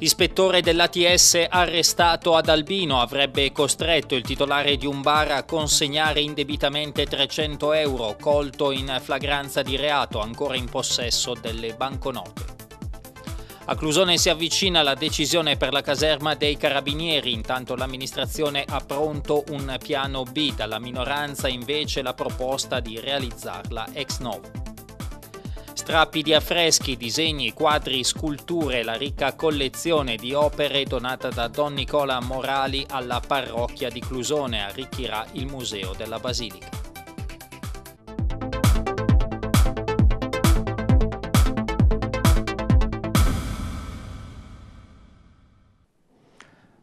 Ispettore dell'ATS arrestato ad Albino avrebbe costretto il titolare di un bar a consegnare indebitamente 300 euro, colto in flagranza di reato ancora in possesso delle banconote. A Clusone si avvicina la decisione per la caserma dei carabinieri, intanto l'amministrazione ha pronto un piano B, dalla minoranza invece la proposta di realizzarla ex novo. Strappi di affreschi, disegni, quadri, sculture, la ricca collezione di opere donata da Don Nicola Morali alla parrocchia di Clusone arricchirà il Museo della Basilica.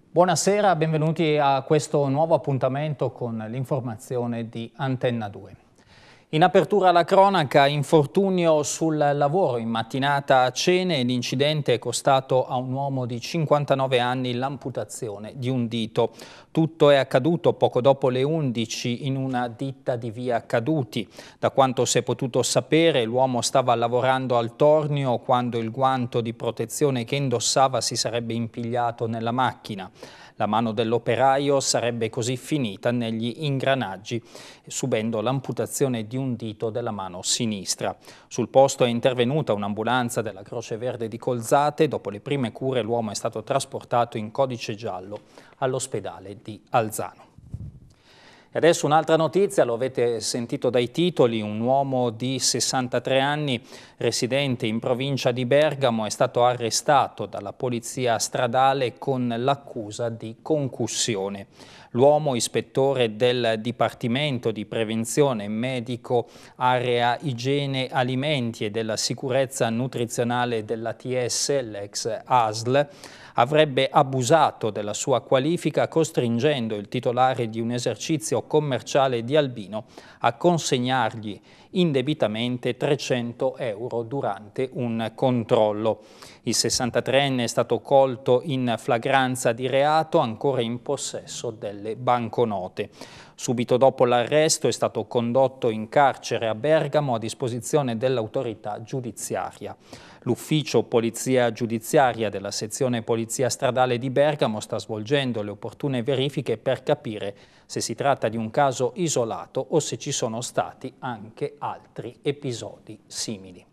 Buonasera, benvenuti a questo nuovo appuntamento con l'informazione di Antenna 2. In apertura alla cronaca, infortunio sul lavoro in mattinata a Cene, l'incidente è costato a un uomo di 59 anni l'amputazione di un dito. Tutto è accaduto poco dopo le 11 in una ditta di via Caduti. Da quanto si è potuto sapere, l'uomo stava lavorando al tornio quando il guanto di protezione che indossava si sarebbe impigliato nella macchina. La mano dell'operaio sarebbe così finita negli ingranaggi, subendo l'amputazione di un dito della mano sinistra. Sul posto è intervenuta un'ambulanza della Croce Verde di Colzate. Dopo le prime cure l'uomo è stato trasportato in codice giallo all'ospedale di Alzano adesso un'altra notizia, lo avete sentito dai titoli, un uomo di 63 anni residente in provincia di Bergamo è stato arrestato dalla polizia stradale con l'accusa di concussione l'uomo ispettore del Dipartimento di Prevenzione Medico Area Igiene Alimenti e della Sicurezza Nutrizionale dell'ATS, l'ex ASL, avrebbe abusato della sua qualifica costringendo il titolare di un esercizio commerciale di Albino a consegnargli indebitamente 300 euro durante un controllo. Il 63enne è stato colto in flagranza di reato ancora in possesso delle banconote. Subito dopo l'arresto è stato condotto in carcere a Bergamo a disposizione dell'autorità giudiziaria. L'ufficio Polizia Giudiziaria della sezione Polizia Stradale di Bergamo sta svolgendo le opportune verifiche per capire se si tratta di un caso isolato o se ci sono stati anche altri episodi simili.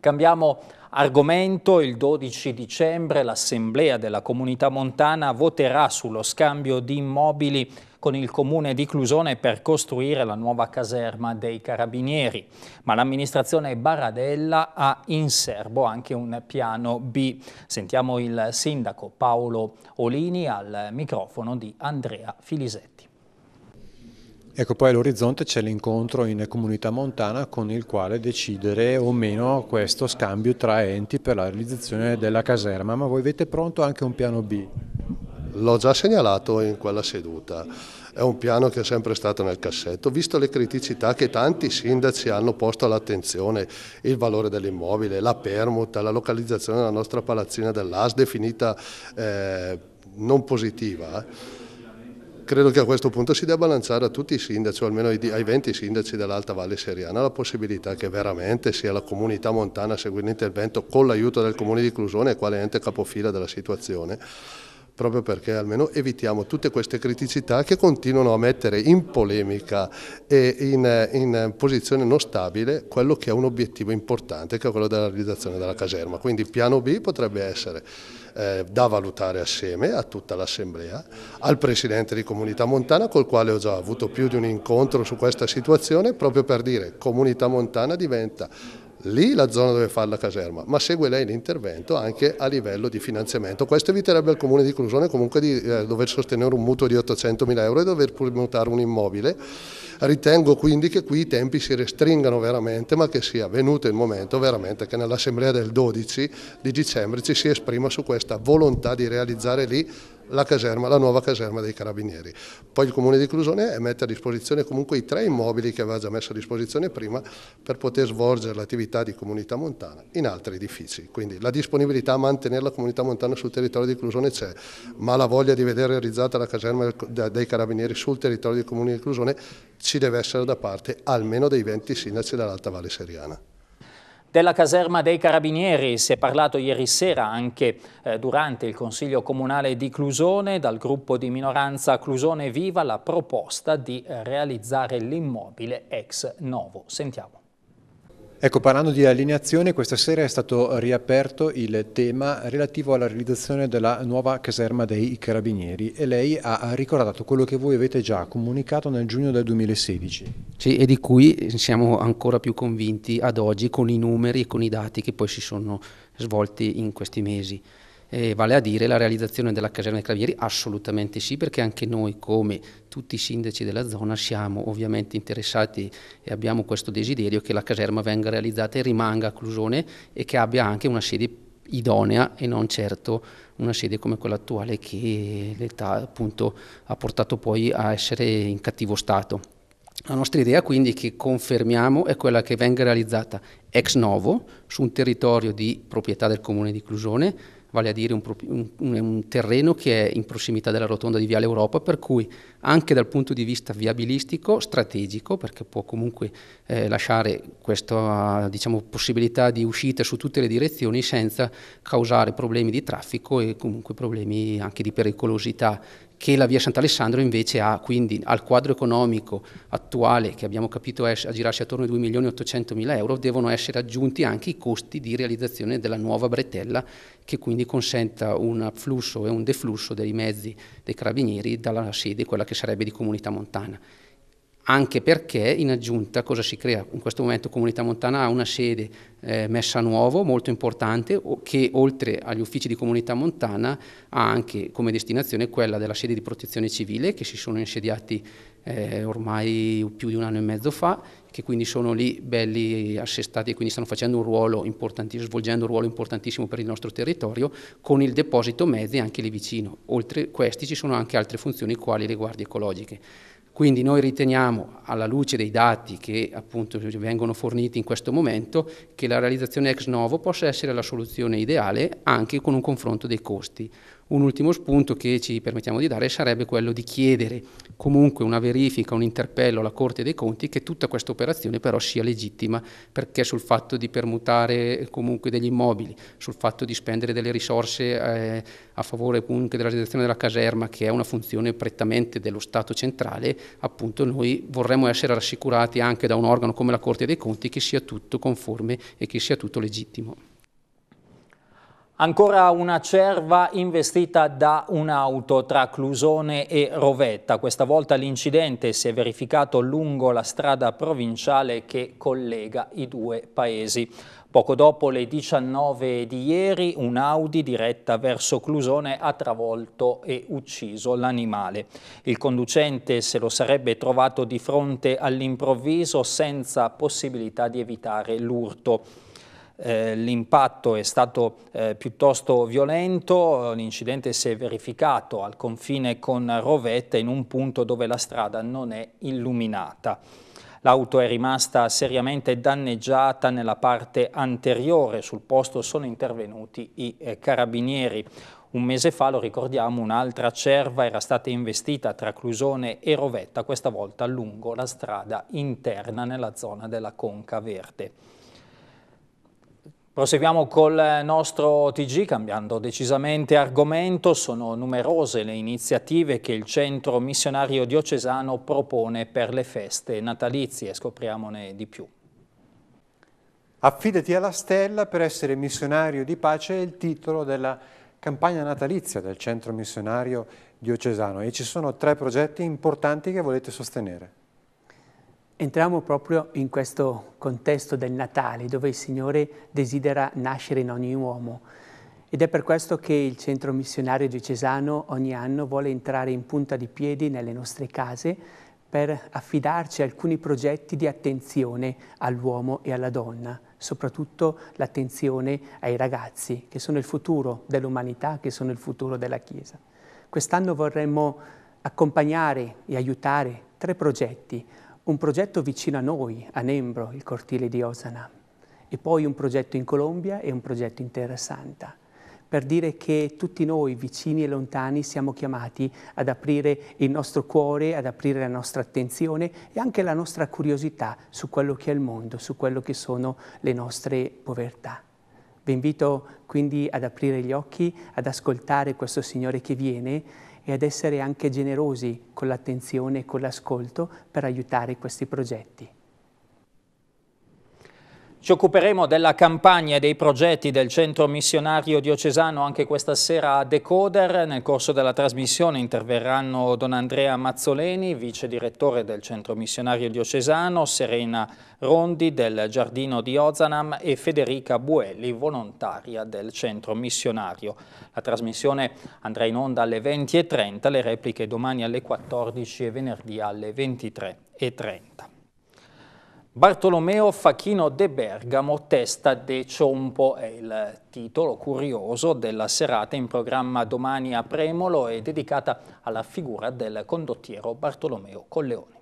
Cambiamo Argomento, il 12 dicembre l'Assemblea della Comunità Montana voterà sullo scambio di immobili con il comune di Clusone per costruire la nuova caserma dei carabinieri. Ma l'amministrazione Baradella ha in serbo anche un piano B. Sentiamo il sindaco Paolo Olini al microfono di Andrea Filisetti. Ecco, poi all'orizzonte c'è l'incontro in comunità montana con il quale decidere o meno questo scambio tra enti per la realizzazione della caserma, ma voi avete pronto anche un piano B? L'ho già segnalato in quella seduta, è un piano che è sempre stato nel cassetto, visto le criticità che tanti sindaci hanno posto all'attenzione, il valore dell'immobile, la permuta, la localizzazione della nostra palazzina dell'AS definita eh, non positiva credo che a questo punto si debba lanciare a tutti i sindaci, o almeno ai, 20 sindaci dell'Alta Valle Seriana, la possibilità che veramente sia la comunità montana a seguire l'intervento con l'aiuto del comune di Clusone, quale ente capofila della situazione, proprio perché almeno evitiamo tutte queste criticità che continuano a mettere in polemica e in, in posizione non stabile quello che è un obiettivo importante, che è quello della realizzazione della caserma. Quindi il piano B potrebbe essere eh, da valutare assieme a tutta l'Assemblea, al Presidente di Comunità Montana col quale ho già avuto più di un incontro su questa situazione proprio per dire Comunità Montana diventa lì la zona dove fa la caserma, ma segue lei l'intervento anche a livello di finanziamento. Questo eviterebbe al Comune di Clusone comunque di eh, dover sostenere un mutuo di 800 mila euro e dover premutare un immobile. Ritengo quindi che qui i tempi si restringano veramente, ma che sia venuto il momento veramente che nell'assemblea del 12 di dicembre ci si esprima su questa volontà di realizzare lì la, caserma, la, nuova caserma dei Carabinieri. Poi il Comune di Clusone mette a disposizione comunque i tre immobili che aveva già messo a disposizione prima per poter svolgere l'attività di comunità montana in altri edifici. Quindi la disponibilità a mantenere la comunità montana sul territorio di Clusone c'è, ma la voglia di vedere realizzata la caserma dei Carabinieri sul territorio del Comune di Clusone ci deve essere da parte almeno dei 20 sindaci dell'Alta Valle Seriana. Della caserma dei Carabinieri si è parlato ieri sera anche eh, durante il Consiglio Comunale di Clusone dal gruppo di minoranza Clusone Viva la proposta di eh, realizzare l'immobile ex novo. Sentiamo. Ecco, parlando di allineazione, questa sera è stato riaperto il tema relativo alla realizzazione della nuova caserma dei Carabinieri e lei ha ricordato quello che voi avete già comunicato nel giugno del 2016. Sì, e di cui siamo ancora più convinti ad oggi con i numeri e con i dati che poi si sono svolti in questi mesi. Eh, vale a dire la realizzazione della caserma dei Clavieri? Assolutamente sì, perché anche noi, come tutti i sindaci della zona, siamo ovviamente interessati e abbiamo questo desiderio che la caserma venga realizzata e rimanga a Clusone e che abbia anche una sede idonea e non certo una sede come quella attuale che l'età appunto ha portato poi a essere in cattivo stato. La nostra idea quindi che confermiamo è quella che venga realizzata ex novo su un territorio di proprietà del comune di Clusone, vale a dire un, un, un, terreno che è in prossimità della rotonda di Viale Europa, per cui anche dal punto di vista viabilistico, strategico, perché può comunque eh, lasciare questa diciamo, possibilità di uscita su tutte le direzioni senza causare problemi di traffico e comunque problemi anche di pericolosità che la via Sant'Alessandro invece ha, quindi al quadro economico attuale che abbiamo capito girarsi attorno ai 2.800.000 euro, devono essere aggiunti anche i costi di realizzazione della nuova bretella che quindi consenta un afflusso e un deflusso dei mezzi dei carabinieri dalla sede, quella che sarebbe di comunità montana anche perché in aggiunta cosa si crea? In questo momento Comunità Montana ha una sede eh, messa a nuovo, molto importante, che oltre agli uffici di Comunità Montana ha anche come destinazione quella della sede di protezione civile che si sono insediati eh, ormai più di un anno e mezzo fa, che quindi sono lì belli assestati e quindi stanno facendo un ruolo importantissimo, svolgendo un ruolo importantissimo per il nostro territorio, con il deposito mezzi anche lì vicino. Oltre a questi ci sono anche altre funzioni quali le guardie ecologiche. Quindi noi riteniamo, alla luce dei dati che appunto vengono forniti in questo momento, che la realizzazione ex novo possa essere la soluzione ideale anche con un confronto dei costi. Un ultimo spunto che ci permettiamo di dare sarebbe quello di chiedere comunque una verifica, un interpello alla Corte dei Conti che tutta questa operazione però sia legittima perché sul fatto di permutare comunque degli immobili, sul fatto di spendere delle risorse eh, a favore comunque della realizzazione della caserma che è una funzione prettamente dello Stato centrale, appunto noi vorremmo essere rassicurati anche da un organo come la Corte dei Conti che sia tutto conforme e che sia tutto legittimo. Ancora una cerva investita da un'auto tra Clusone e Rovetta. Questa volta l'incidente si è verificato lungo la strada provinciale che collega i due paesi. Poco dopo le 19 di ieri un'Audi diretta verso Clusone ha travolto e ucciso l'animale. Il conducente se lo sarebbe trovato di fronte all'improvviso senza possibilità di evitare l'urto. Eh, l'impatto è stato eh, piuttosto violento, l'incidente si è verificato al confine con Rovetta in un punto dove la strada non è illuminata. L'auto è rimasta seriamente danneggiata nella parte anteriore, sul posto sono intervenuti i eh, carabinieri. Un mese fa, lo ricordiamo, un'altra cerva era stata investita tra Clusone e Rovetta, questa volta lungo la strada interna nella zona della Conca Verde. Proseguiamo col nostro TG cambiando decisamente argomento, sono numerose le iniziative che il centro missionario diocesano propone per le feste natalizie, scopriamone di più. Affidati alla stella per essere missionario di pace è il titolo della campagna natalizia del centro missionario diocesano e ci sono tre progetti importanti che volete sostenere. Entriamo proprio in questo contesto del Natale, dove il Signore desidera nascere in ogni uomo. Ed è per questo che il centro missionario diocesano ogni anno vuole entrare in punta di piedi nelle nostre case per affidarci alcuni progetti di attenzione all'uomo e alla donna, soprattutto l'attenzione ai ragazzi, che sono il futuro dell'umanità, che sono il futuro della Chiesa. Quest'anno vorremmo accompagnare e aiutare tre progetti un progetto vicino a noi, a Nembro, il cortile di Osana, e poi un progetto in Colombia e un progetto in Terra Santa, per dire che tutti noi, vicini e lontani, siamo chiamati ad aprire il nostro cuore, ad aprire la nostra attenzione e anche la nostra curiosità su quello che è il mondo, su quello che sono le nostre povertà. Vi invito quindi ad aprire gli occhi, ad ascoltare questo Signore che viene e ad essere anche generosi con l'attenzione e con l'ascolto per aiutare questi progetti. Ci occuperemo della campagna e dei progetti del Centro Missionario Diocesano anche questa sera a Decoder. Nel corso della trasmissione interverranno Don Andrea Mazzoleni, vice direttore del Centro Missionario Diocesano, Serena Rondi del Giardino di Ozanam e Federica Buelli, volontaria del Centro Missionario. La trasmissione andrà in onda alle 20.30, le repliche domani alle 14 e venerdì alle 23.30. Bartolomeo Facchino de Bergamo, Testa de Ciompo è il titolo curioso della serata in programma domani a Premolo e dedicata alla figura del condottiero Bartolomeo Colleoni.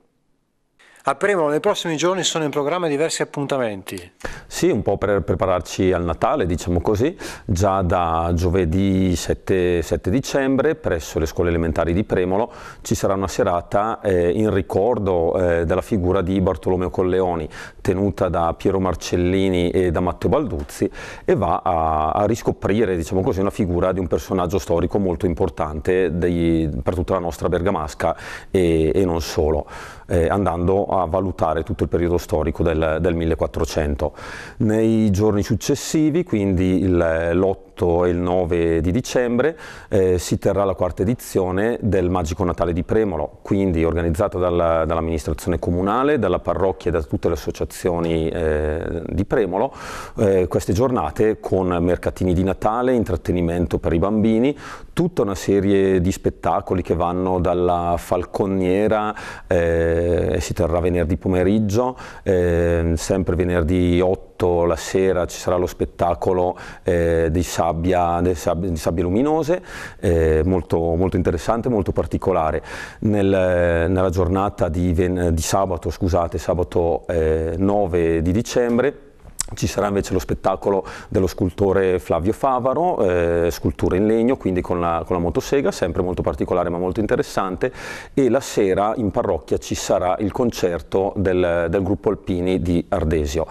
A Premolo nei prossimi giorni sono in programma diversi appuntamenti. Sì, un po' per prepararci al Natale, diciamo così, già da giovedì 7, 7 dicembre presso le scuole elementari di Premolo ci sarà una serata eh, in ricordo eh, della figura di Bartolomeo Colleoni, tenuta da Piero Marcellini e da Matteo Balduzzi e va a, a riscoprire, diciamo così, una figura di un personaggio storico molto importante dei, per tutta la nostra bergamasca e, e non solo, eh, andando a a valutare tutto il periodo storico del, del 1400. Nei giorni successivi, quindi l'8 e il 9 di dicembre eh, si terrà la quarta edizione del Magico Natale di Premolo, quindi organizzata dalla, dall'amministrazione comunale, dalla parrocchia e da tutte le associazioni eh, di Premolo, eh, queste giornate con mercatini di Natale, intrattenimento per i bambini, tutta una serie di spettacoli che vanno dalla falconiera, eh, si terrà venerdì pomeriggio, eh, sempre venerdì 8 la sera ci sarà lo spettacolo eh, di Sara sabbia, sabbie, di sabbia luminose, eh, molto, molto, interessante, molto particolare. Nel, nella giornata di, di sabato, scusate, sabato eh, 9 di dicembre, ci sarà invece lo spettacolo dello scultore Flavio Favaro, eh, sculture in legno, quindi con la, con la, motosega, sempre molto particolare ma molto interessante, e la sera in parrocchia ci sarà il concerto del, del gruppo Alpini di Ardesio.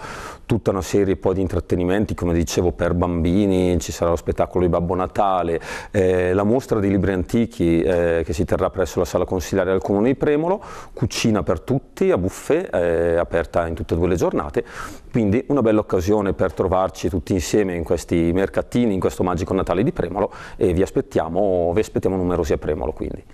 Tutta una serie poi di intrattenimenti, come dicevo, per bambini, ci sarà lo spettacolo di Babbo Natale, eh, la mostra di libri antichi eh, che si terrà presso la sala consigliare del Comune di Premolo, cucina per tutti a buffet, eh, aperta in tutte e due le giornate, quindi una bella l'occasione per trovarci tutti insieme in questi mercatini, in questo magico Natale di Premolo e vi aspettiamo, vi aspettiamo numerosi a Premolo quindi.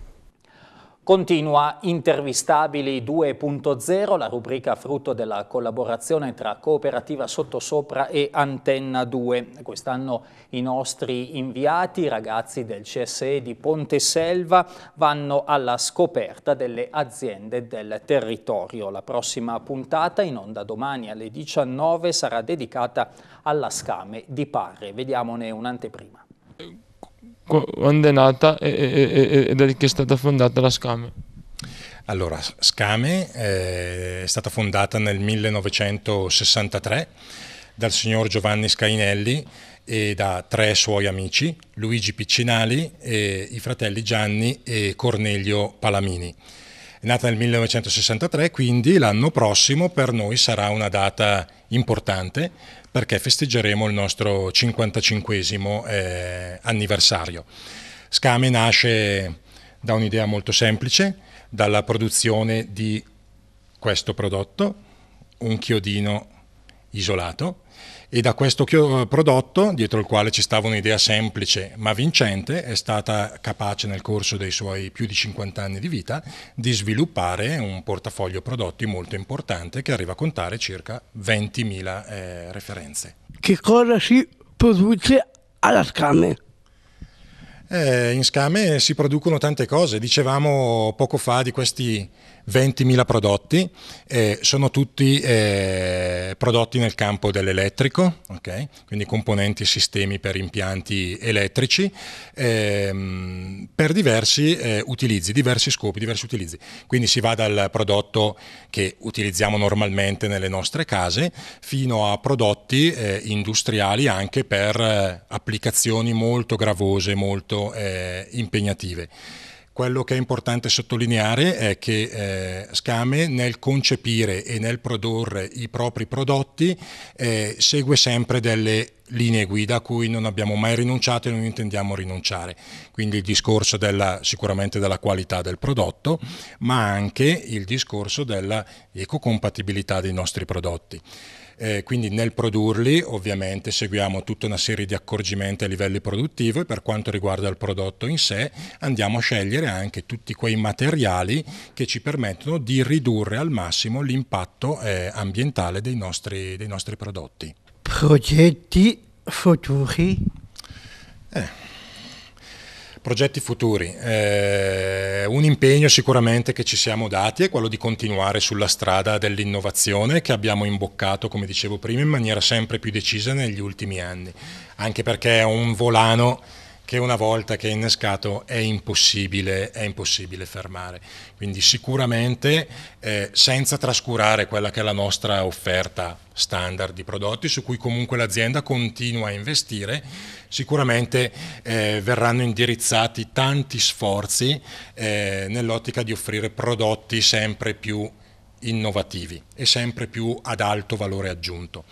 Continua Intervistabili 2.0, la rubrica frutto della collaborazione tra Cooperativa Sottosopra e Antenna 2. Quest'anno i nostri inviati, ragazzi del CSE di Ponte Selva, vanno alla scoperta delle aziende del territorio. La prossima puntata, in onda domani alle 19, sarà dedicata alla scame di Parre. Vediamone un'anteprima quando è nata e, da che è stata fondata la Scame? Allora, Scame eh, è stata fondata nel 1963 dal signor Giovanni Scainelli e da tre suoi amici, Luigi Piccinali, e i fratelli Gianni e Cornelio Palamini. È nata nel 1963, quindi l'anno prossimo per noi sarà una data importante perché festeggeremo il nostro 55 eh, anniversario. Scame nasce da un'idea molto semplice, dalla produzione di questo prodotto, un chiodino isolato, e da questo prodotto, dietro il quale ci stava un'idea semplice ma vincente, è stata capace nel corso dei suoi più di 50 anni di vita di sviluppare un portafoglio prodotti molto importante che arriva a contare circa 20.000 eh, referenze. Che cosa si produce alla Scame? Eh, in Scame si producono tante cose, dicevamo poco fa di questi 20.000 prodotti, eh, sono tutti eh, prodotti nel campo dell'elettrico, okay? quindi componenti e sistemi per impianti elettrici, ehm, per diversi eh, utilizzi, diversi scopi, diversi utilizzi. Quindi si va dal prodotto che utilizziamo normalmente nelle nostre case fino a prodotti eh, industriali anche per eh, applicazioni molto gravose, molto eh, impegnative. Quello che è importante sottolineare è che eh, Scame nel concepire e nel produrre i propri prodotti eh, segue sempre delle linee guida a cui non abbiamo mai rinunciato e non intendiamo rinunciare. Quindi il discorso della, sicuramente della qualità del prodotto, ma anche il discorso della ecocompatibilità dei nostri prodotti. Eh, quindi nel produrli ovviamente seguiamo tutta una serie di accorgimenti a livello produttivo e per quanto riguarda il prodotto in sé andiamo a scegliere anche tutti quei materiali che ci permettono di ridurre al massimo l'impatto eh, ambientale dei nostri, dei nostri prodotti. Progetti futuri? Eh. Progetti futuri. Eh, un impegno sicuramente che ci siamo dati è quello di continuare sulla strada dell'innovazione che abbiamo imboccato, come dicevo prima, in maniera sempre più decisa negli ultimi anni, anche perché è un volano che una volta che è innescato è impossibile, è impossibile fermare. Quindi sicuramente eh, senza trascurare quella che è la nostra offerta standard di prodotti su cui comunque l'azienda continua a investire, sicuramente eh, verranno indirizzati tanti sforzi eh, nell'ottica di offrire prodotti sempre più innovativi e sempre più ad alto valore aggiunto.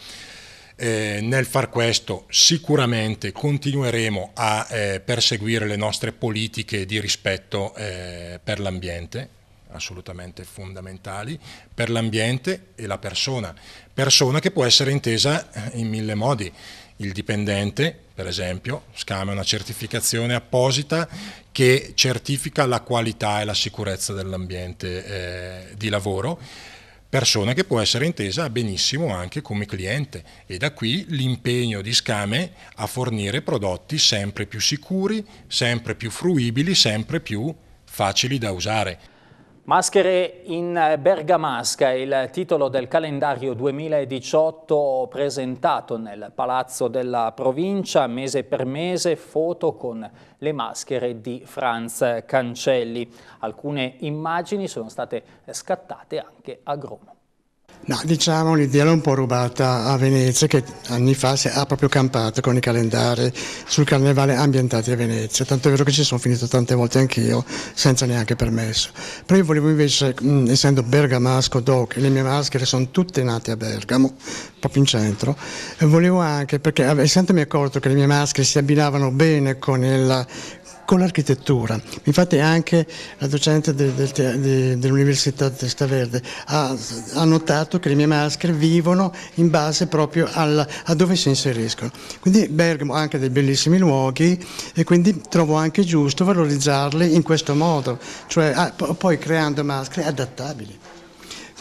Eh, nel far questo sicuramente continueremo a eh, perseguire le nostre politiche di rispetto eh, per l'ambiente, assolutamente fondamentali, per l'ambiente e la persona. Persona che può essere intesa eh, in mille modi. Il dipendente, per esempio, scama una certificazione apposita che certifica la qualità e la sicurezza dell'ambiente eh, di lavoro persona che può essere intesa benissimo anche come cliente e da qui l'impegno di Scame a fornire prodotti sempre più sicuri, sempre più fruibili, sempre più facili da usare. Maschere in eh, Bergamasca, il titolo del calendario 2018 presentato nel Palazzo della Provincia, mese per mese, foto con le maschere di Franz Cancelli. Alcune immagini sono state scattate anche a Groma. No, diciamo l'idea l'ho un po' rubata a Venezia che anni fa si ha ah, proprio campato con i calendari sul carnevale ambientati a Venezia, tanto è vero che ci sono finito tante volte anch'io senza neanche permesso. Però io volevo invece, mh, essendo bergamasco, doc, le mie maschere sono tutte nate a Bergamo, proprio in centro, volevo anche, perché eh, essendomi accorto che le mie maschere si abbinavano bene con il, con l'architettura. Infatti anche la docente del, del, de, dell'Università Testaverde ha, ha notato che le mie maschere vivono in base proprio alla, a dove si inseriscono. Quindi Bergamo ha anche dei bellissimi luoghi e quindi trovo anche giusto valorizzarli in questo modo, cioè ah, poi creando maschere adattabili.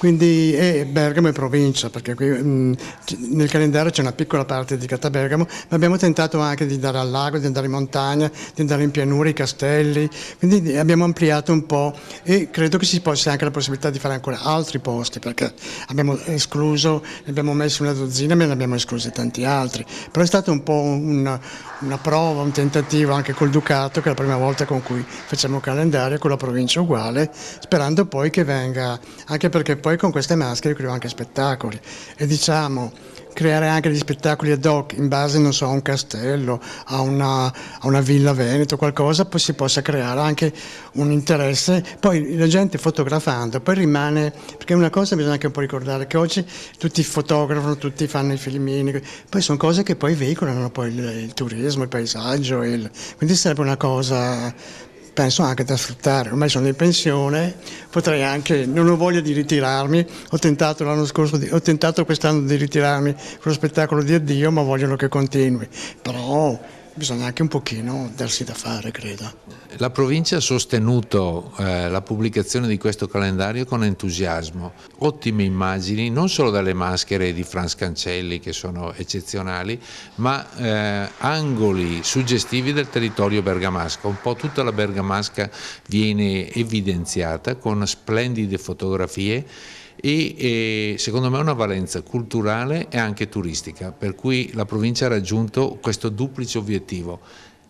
Quindi e Bergamo e provincia, perché qui, mh, mm, nel calendario c'è una piccola parte dedicata a Bergamo, ma abbiamo tentato anche di andare al lago, di andare in montagna, di andare in pianura, i castelli, quindi abbiamo ampliato un po' e credo che ci possa anche la possibilità di fare ancora altri posti, perché abbiamo escluso, ne abbiamo messo una dozzina, ma ne abbiamo esclusi tanti altri. Però è stata un po' una, una prova, un tentativo anche col Ducato, che è la prima volta con cui facciamo un calendario, con la provincia uguale, sperando poi che venga, anche perché poi poi con queste maschere creo anche spettacoli e diciamo creare anche degli spettacoli ad hoc in base non so, a un castello, a una, a una villa veneto, qualcosa, poi si possa creare anche un interesse. Poi la gente fotografando, poi rimane, perché una cosa bisogna anche un po' ricordare, che oggi tutti fotografano, tutti fanno i filmini, poi sono cose che poi veicolano poi il, il turismo, il paesaggio, il, quindi sarebbe una cosa penso anche da sfruttare. Ormai sono in pensione, potrei anche, non ho voglia di ritirarmi, ho tentato l'anno scorso, ho tentato quest'anno di ritirarmi con lo spettacolo di addio, ma vogliono che continui. Però bisogna anche un pochino darsi da fare, credo. La provincia ha sostenuto eh, la pubblicazione di questo calendario con entusiasmo. Ottime immagini, non solo dalle maschere di Franz Cancelli, che sono eccezionali, ma eh, angoli suggestivi del territorio bergamasco. Un po' tutta la bergamasca viene evidenziata con splendide fotografie e, e eh, secondo me ha una valenza culturale e anche turistica, per cui la provincia ha raggiunto questo duplice obiettivo.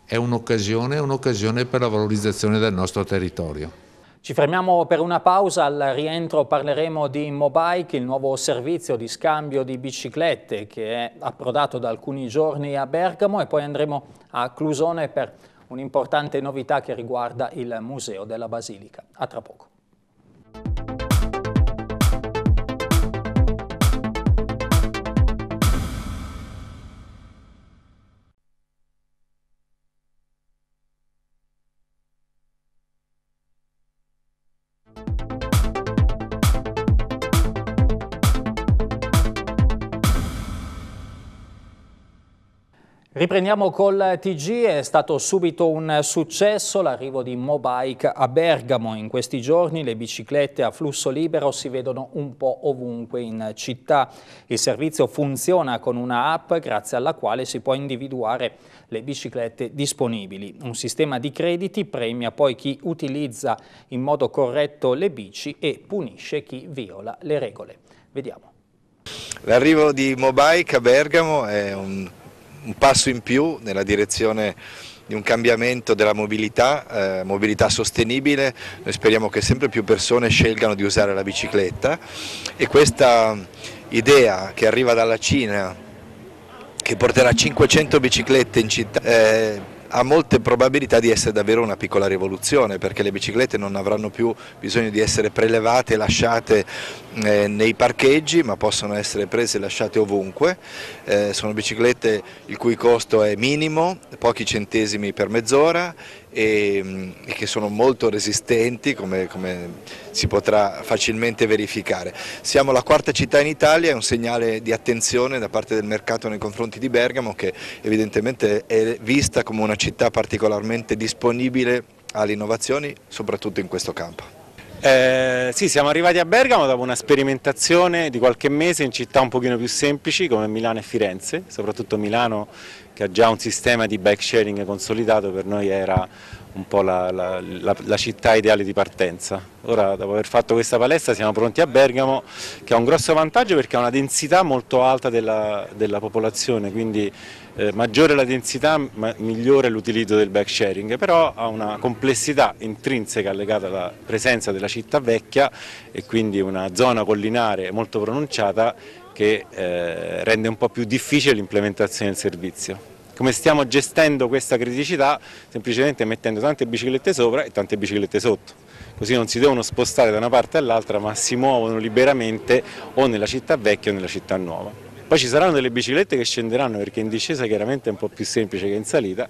È un'occasione, un'occasione per la valorizzazione del nostro territorio. Ci fermiamo per una pausa, al rientro parleremo di Mobike, il nuovo servizio di scambio di biciclette che è approdato da alcuni giorni a Bergamo e poi andremo a Clusone per un'importante novità che riguarda il Museo della Basilica. A tra poco. Riprendiamo col TG, è stato subito un successo l'arrivo di Mobike a Bergamo. In questi giorni le biciclette a flusso libero si vedono un po' ovunque in città. Il servizio funziona con una app grazie alla quale si può individuare le biciclette disponibili. Un sistema di crediti premia poi chi utilizza in modo corretto le bici e punisce chi viola le regole. Vediamo. L'arrivo di Mobike a Bergamo è un un passo in più nella direzione di un cambiamento della mobilità, eh, mobilità sostenibile, noi speriamo che sempre più persone scelgano di usare la bicicletta e questa idea che arriva dalla Cina che porterà 500 biciclette in città eh, ha molte probabilità di essere davvero una piccola rivoluzione perché le biciclette non avranno più bisogno di essere prelevate e lasciate eh, nei parcheggi ma possono essere prese e lasciate ovunque, eh, sono biciclette il cui costo è minimo, pochi centesimi per mezz'ora e, ehm, e che sono molto resistenti come, come, si potrà facilmente verificare. Siamo la quarta città in Italia, è un segnale di attenzione da parte del mercato nei confronti di Bergamo che evidentemente è vista come una città particolarmente disponibile alle innovazioni soprattutto in questo campo. Eh, sì, siamo arrivati a Bergamo dopo una sperimentazione di qualche mese in città un pochino più semplici come Milano e Firenze, soprattutto Milano che ha già un sistema di bike sharing consolidato, per noi era un po' la, la, la, la, città ideale di partenza. Ora dopo aver fatto questa palestra siamo pronti a Bergamo che ha un grosso vantaggio perché ha una densità molto alta della, della popolazione, quindi eh, maggiore la densità ma, migliore l'utilizzo del bike sharing, però ha una complessità intrinseca legata alla presenza della città vecchia e quindi una zona collinare molto pronunciata che eh, rende un po' più difficile l'implementazione del servizio come stiamo gestendo questa criticità semplicemente mettendo tante biciclette sopra e tante biciclette sotto. Così non si devono spostare da una parte all'altra ma si muovono liberamente o nella città vecchia o nella città nuova. Poi ci saranno delle biciclette che scenderanno perché in discesa chiaramente è un po' più semplice che in salita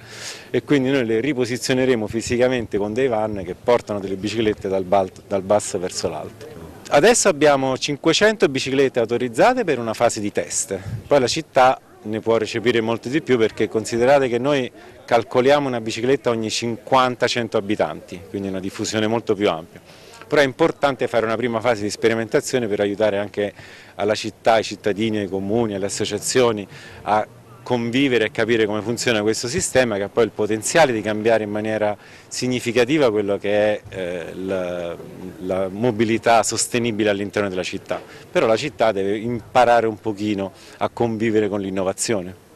e quindi noi le riposizioneremo fisicamente con dei van che portano delle biciclette dal, dal basso verso l'alto. Adesso abbiamo 500 biciclette autorizzate per una fase di test, poi la città ne può recepire molti di più perché considerate che noi calcoliamo una bicicletta ogni 50-100 abitanti, quindi una diffusione molto più ampia. Però è importante fare una prima fase di sperimentazione per aiutare anche alla città, ai cittadini, ai comuni, alle associazioni a convivere e capire come funziona questo sistema che ha poi il potenziale di cambiare in maniera significativa quello che è eh, la, la, mobilità sostenibile all'interno della città. Però la città deve imparare un pochino a convivere con l'innovazione.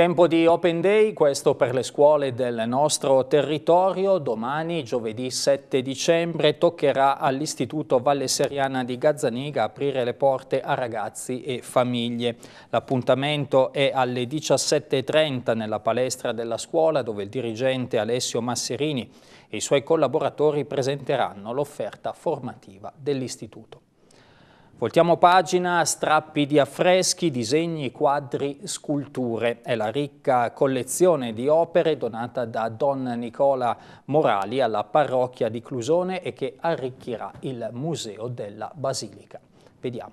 Tempo di Open Day, questo per le scuole del nostro territorio. Domani, giovedì 7 dicembre, toccherà all'Istituto Valle Seriana di Gazzaniga aprire le porte a ragazzi e famiglie. L'appuntamento è alle 17.30 nella palestra della scuola dove il dirigente Alessio Masserini e i suoi collaboratori presenteranno l'offerta formativa dell'Istituto. Voltiamo pagina, strappi di affreschi, disegni, quadri, sculture. È la ricca collezione di opere donata da Don Nicola Morali alla parrocchia di Clusone e che arricchirà il Museo della Basilica. Vediamo.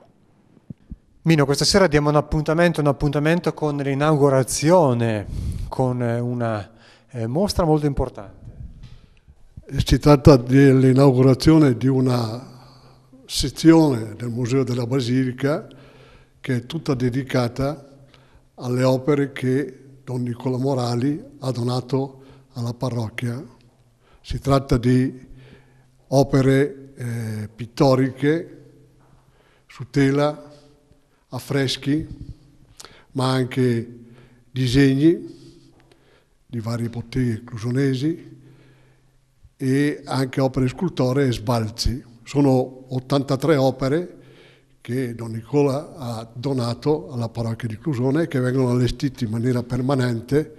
Mino, questa sera diamo un appuntamento, un appuntamento con l'inaugurazione, con eh, una eh, mostra molto importante. Si tratta dell'inaugurazione di una sezione del Museo della Basilica che è tutta dedicata alle opere che Don Nicola Morali ha donato alla parrocchia. Si tratta di opere eh, pittoriche su tela, affreschi, ma anche disegni di varie botteghe clusonesi e anche opere scultoree e sbalzi. Sono 83 opere che Don Nicola ha donato alla parrocchia di Clusone e che vengono allestite in maniera permanente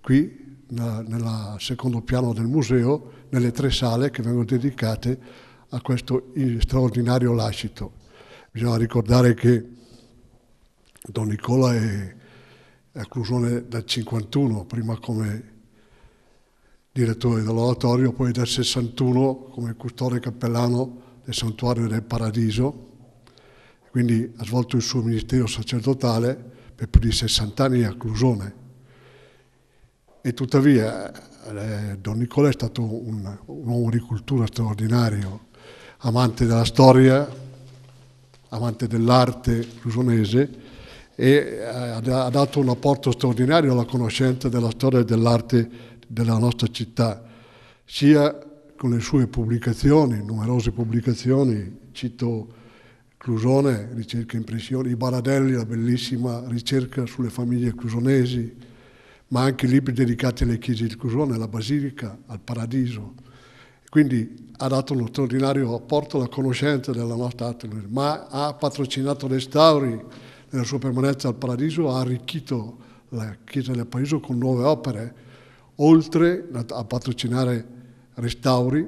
qui nel secondo piano del museo, nelle tre sale che vengono dedicate a questo straordinario lascito. Bisogna ricordare che Don Nicola è a Clusone dal 51, prima come direttore dell'oratorio, poi dal 61 come custode cappellano del santuario del paradiso, quindi ha svolto il suo ministero sacerdotale per più di 60 anni a Clusone. E tuttavia eh, Don Nicola è stato un, un uomo di cultura straordinario, amante della storia, amante dell'arte clusonese e eh, ha dato un apporto straordinario alla conoscenza della storia e dell'arte della nostra città, sia con le sue pubblicazioni, numerose pubblicazioni, cito Clusone, ricerca impressioni, i Baradelli, la bellissima ricerca sulle famiglie clusonesi, ma anche libri dedicati alle chiese di Clusone, alla Basilica, al Paradiso. Quindi ha dato uno straordinario apporto alla conoscenza della nostra arte, ma ha patrocinato restauri nella sua permanenza al Paradiso, ha arricchito la chiesa del Paradiso con nuove opere, oltre a patrocinare restauri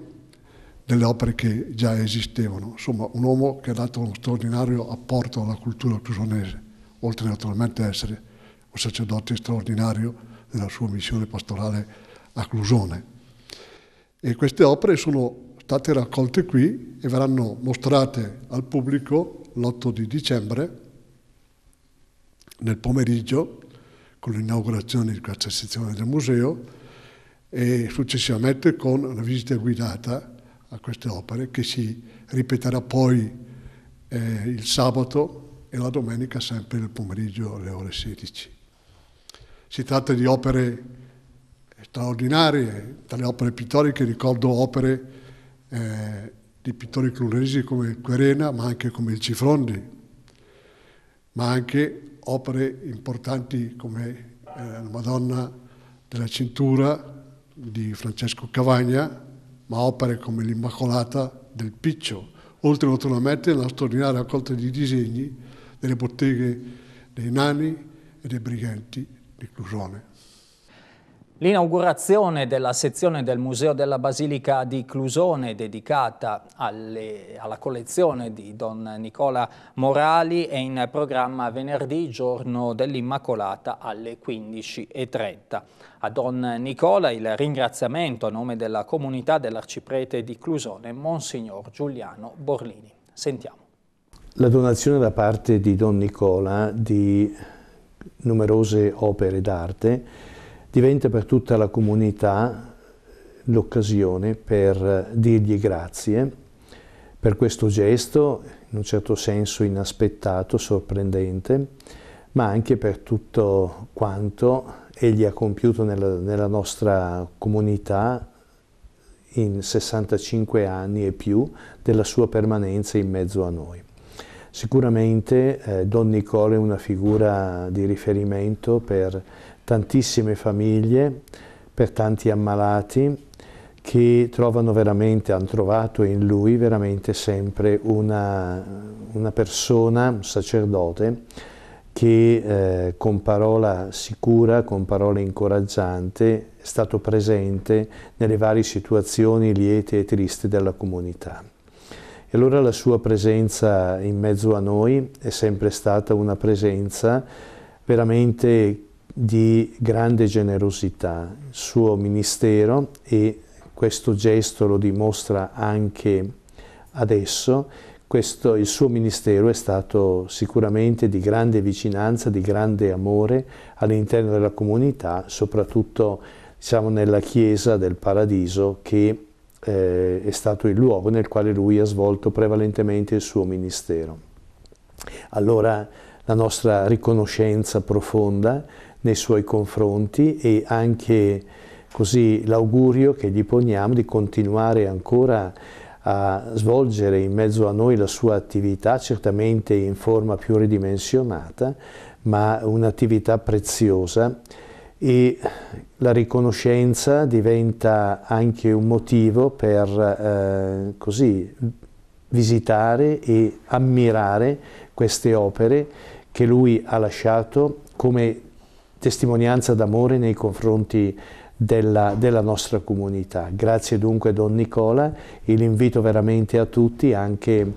delle opere che già esistevano. Insomma, un uomo che ha dato uno straordinario apporto alla cultura clusonese, oltre naturalmente ad essere un sacerdote straordinario nella sua missione pastorale a Clusone. E queste opere sono state raccolte qui e verranno mostrate al pubblico l'8 di dicembre nel pomeriggio con l'inaugurazione di questa sezione del museo e successivamente con una visita guidata a queste opere che si ripeterà poi eh, il sabato e la domenica sempre nel pomeriggio alle ore 16. Si tratta di opere straordinarie, tra le opere pittoriche ricordo opere eh, di pittori clunesi come Querena, ma anche come il Cifrondi, ma anche opere importanti come eh, la Madonna della Cintura, di Francesco Cavagna, ma opere come l'Immacolata del Piccio, oltre naturalmente alla straordinaria raccolta di disegni delle botteghe dei Nani e dei Briganti di Clusone. L'inaugurazione della sezione del Museo della Basilica di Clusone dedicata alle, alla collezione di Don Nicola Morali è in programma venerdì, giorno dell'Immacolata, alle 15.30. A Don Nicola il ringraziamento a nome della comunità dell'arciprete di Clusone, Monsignor Giuliano Borlini. Sentiamo. La donazione da parte di Don Nicola di numerose opere d'arte diventa per tutta la comunità l'occasione per dirgli grazie per questo gesto, in un certo senso inaspettato, sorprendente, ma anche per tutto quanto egli ha compiuto nella, nella nostra comunità in 65 anni e più della sua permanenza in mezzo a noi. Sicuramente eh, Don Nicole è una figura di riferimento per tantissime famiglie, per tanti ammalati che trovano veramente, hanno trovato in lui veramente sempre una, una persona, un sacerdote, che eh, con parola sicura, con parola incoraggiante, è stato presente nelle varie situazioni liete e tristi della comunità. E allora la sua presenza in mezzo a noi è sempre stata una presenza veramente di grande generosità, il suo ministero e questo gesto lo dimostra anche adesso, questo, il suo ministero è stato sicuramente di grande vicinanza, di grande amore all'interno della comunità, soprattutto diciamo, nella Chiesa del Paradiso che eh, è stato il luogo nel quale lui ha svolto prevalentemente il suo ministero. Allora la nostra riconoscenza profonda nei suoi confronti e anche così l'augurio che gli poniamo di continuare ancora a svolgere in mezzo a noi la sua attività, certamente in forma più ridimensionata, ma un'attività preziosa e la riconoscenza diventa anche un motivo per eh, così visitare e ammirare queste opere che lui ha lasciato come testimonianza d'amore nei confronti della, della, nostra comunità. Grazie dunque Don Nicola e l'invito veramente a tutti anche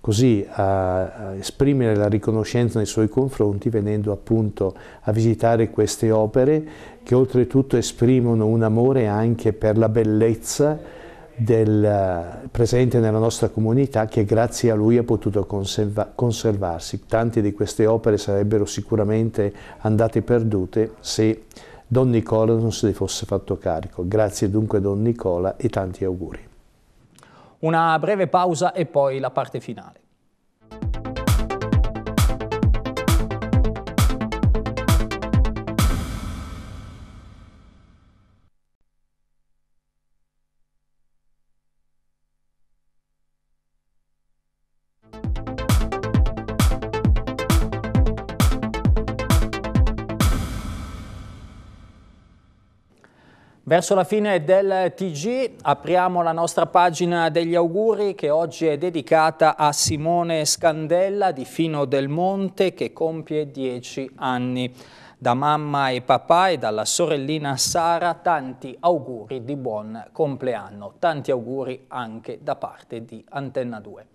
così a, a esprimere la riconoscenza nei suoi confronti venendo appunto a visitare queste opere che oltretutto esprimono un amore anche per la bellezza del, eh, presente nella nostra comunità che grazie a lui ha potuto conserva, conservarsi. Tante di queste opere sarebbero sicuramente andate perdute se Don Nicola non se ne fosse fatto carico. Grazie dunque Don Nicola e tanti auguri. Una breve pausa e poi la parte finale. Verso la fine del TG apriamo la nostra pagina degli auguri che oggi è dedicata a Simone Scandella di Fino del Monte che compie 10 anni. Da mamma e papà e dalla sorellina Sara tanti auguri di buon compleanno, tanti auguri anche da parte di Antenna 2.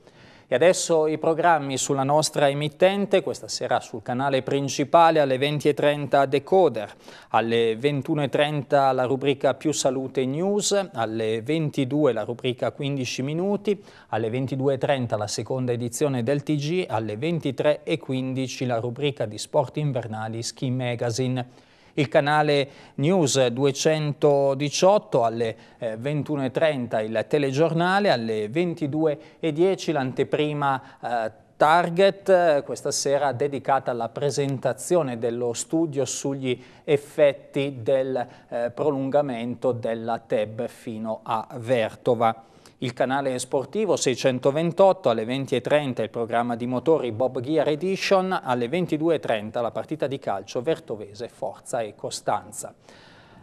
E adesso i programmi sulla nostra emittente, questa sera sul canale principale alle 20.30 Decoder, alle 21.30 la rubrica Più Salute News, alle 22 la rubrica 15 Minuti, alle 22.30 la seconda edizione del TG, alle 23.15 la rubrica di Sport Invernali Ski Magazine il canale News 218, alle 21.30 eh, il telegiornale, alle 22.10 l'anteprima eh, Target, questa sera dedicata alla presentazione dello studio sugli effetti del eh, prolungamento della TEB fino a Vertova il canale sportivo 628 alle 20.30 il programma di motori Bob Gear Edition, alle 22.30 la partita di calcio Vertovese Forza e Costanza.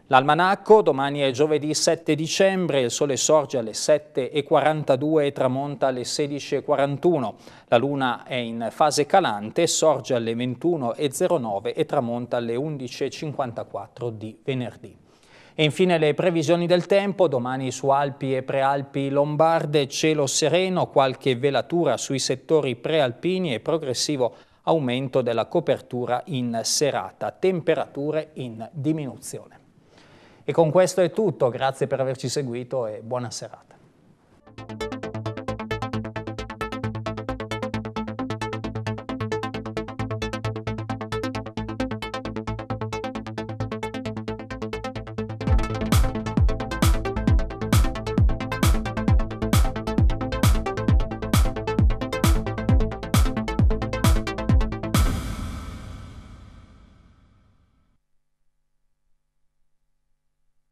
L'almanacco, domani è giovedì 7 dicembre, il sole sorge alle 7.42 e tramonta alle 16.41. La luna è in fase calante, sorge alle 21.09 e tramonta alle 11.54 di venerdì. E infine le previsioni del tempo, domani su Alpi e Prealpi Lombarde cielo sereno, qualche velatura sui settori prealpini e progressivo aumento della copertura in serata, temperature in diminuzione. E con questo è tutto, grazie per averci seguito e buona serata.